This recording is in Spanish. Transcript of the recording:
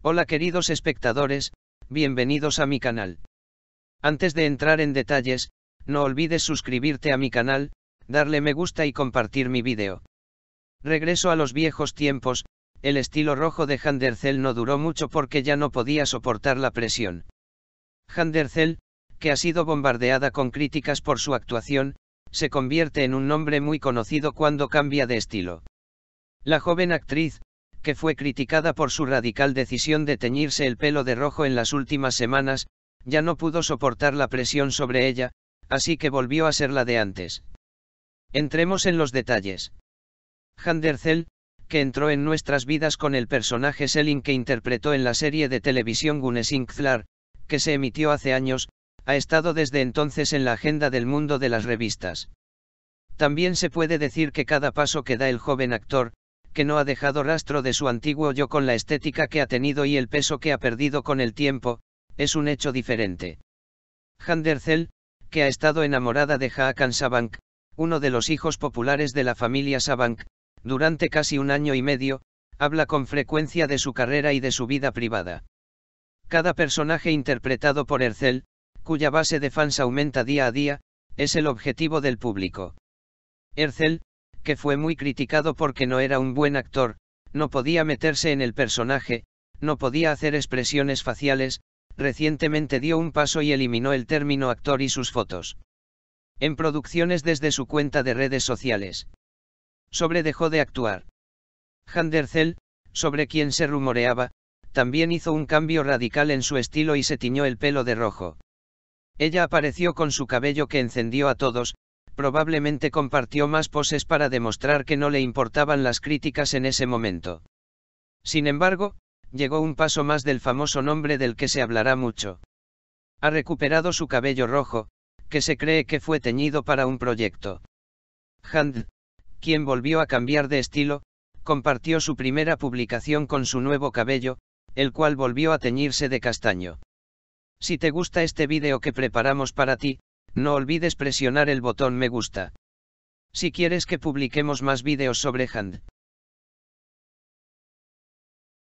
Hola queridos espectadores, bienvenidos a mi canal. Antes de entrar en detalles, no olvides suscribirte a mi canal, darle me gusta y compartir mi vídeo. Regreso a los viejos tiempos, el estilo rojo de Handercel no duró mucho porque ya no podía soportar la presión. Handercel, que ha sido bombardeada con críticas por su actuación, se convierte en un nombre muy conocido cuando cambia de estilo. La joven actriz, que fue criticada por su radical decisión de teñirse el pelo de rojo en las últimas semanas, ya no pudo soportar la presión sobre ella, así que volvió a ser la de antes. Entremos en los detalles. Zell, que entró en nuestras vidas con el personaje Selin que interpretó en la serie de televisión Zlar, que se emitió hace años, ha estado desde entonces en la agenda del mundo de las revistas. También se puede decir que cada paso que da el joven actor, que no ha dejado rastro de su antiguo yo con la estética que ha tenido y el peso que ha perdido con el tiempo, es un hecho diferente. Handerzel, que ha estado enamorada de Hakan Sabank, uno de los hijos populares de la familia Sabank, durante casi un año y medio, habla con frecuencia de su carrera y de su vida privada. Cada personaje interpretado por Ercel, cuya base de fans aumenta día a día, es el objetivo del público. Ercel, que fue muy criticado porque no era un buen actor, no podía meterse en el personaje, no podía hacer expresiones faciales, recientemente dio un paso y eliminó el término actor y sus fotos. En producciones desde su cuenta de redes sociales. Sobre dejó de actuar. Handercel, sobre quien se rumoreaba, también hizo un cambio radical en su estilo y se tiñó el pelo de rojo. Ella apareció con su cabello que encendió a todos, probablemente compartió más poses para demostrar que no le importaban las críticas en ese momento. Sin embargo, llegó un paso más del famoso nombre del que se hablará mucho. Ha recuperado su cabello rojo, que se cree que fue teñido para un proyecto. Hand, quien volvió a cambiar de estilo, compartió su primera publicación con su nuevo cabello, el cual volvió a teñirse de castaño. Si te gusta este vídeo que preparamos para ti, no olvides presionar el botón me gusta. Si quieres que publiquemos más vídeos sobre Hand,